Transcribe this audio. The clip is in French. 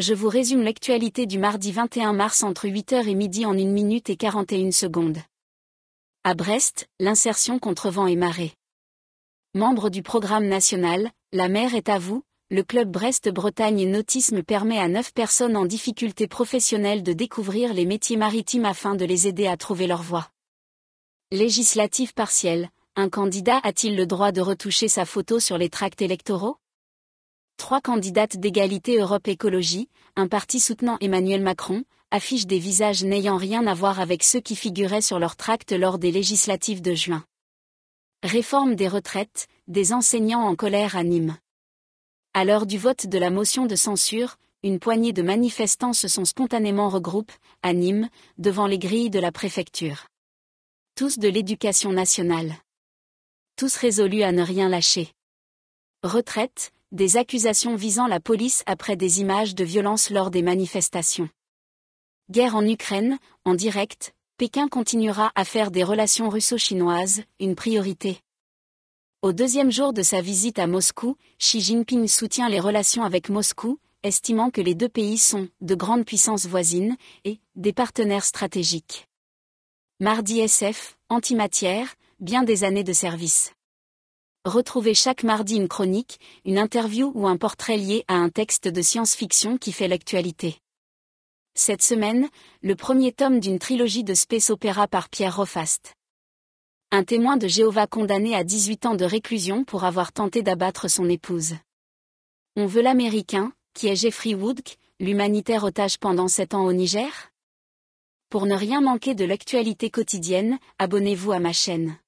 je vous résume l'actualité du mardi 21 mars entre 8h et midi en 1 minute et 41 secondes. À Brest, l'insertion contre vent et marée. Membre du programme national, La mer est à vous, le club Brest-Bretagne Nautisme permet à 9 personnes en difficulté professionnelle de découvrir les métiers maritimes afin de les aider à trouver leur voie. Législative partielle, un candidat a-t-il le droit de retoucher sa photo sur les tracts électoraux Trois candidates d'égalité Europe Écologie, un parti soutenant Emmanuel Macron, affichent des visages n'ayant rien à voir avec ceux qui figuraient sur leur tract lors des législatives de juin. Réforme des retraites, des enseignants en colère à Nîmes. À l'heure du vote de la motion de censure, une poignée de manifestants se sont spontanément regroupés, à Nîmes, devant les grilles de la préfecture. Tous de l'éducation nationale. Tous résolus à ne rien lâcher. Retraite, des accusations visant la police après des images de violence lors des manifestations. Guerre en Ukraine, en direct, Pékin continuera à faire des relations russo-chinoises une priorité. Au deuxième jour de sa visite à Moscou, Xi Jinping soutient les relations avec Moscou, estimant que les deux pays sont de grandes puissances voisines et des partenaires stratégiques. Mardi SF, antimatière, bien des années de service. Retrouvez chaque mardi une chronique, une interview ou un portrait lié à un texte de science-fiction qui fait l'actualité. Cette semaine, le premier tome d'une trilogie de space opéra par Pierre Rofast. Un témoin de Jéhovah condamné à 18 ans de réclusion pour avoir tenté d'abattre son épouse. On veut l'américain, qui est Jeffrey Wood, l'humanitaire otage pendant 7 ans au Niger Pour ne rien manquer de l'actualité quotidienne, abonnez-vous à ma chaîne.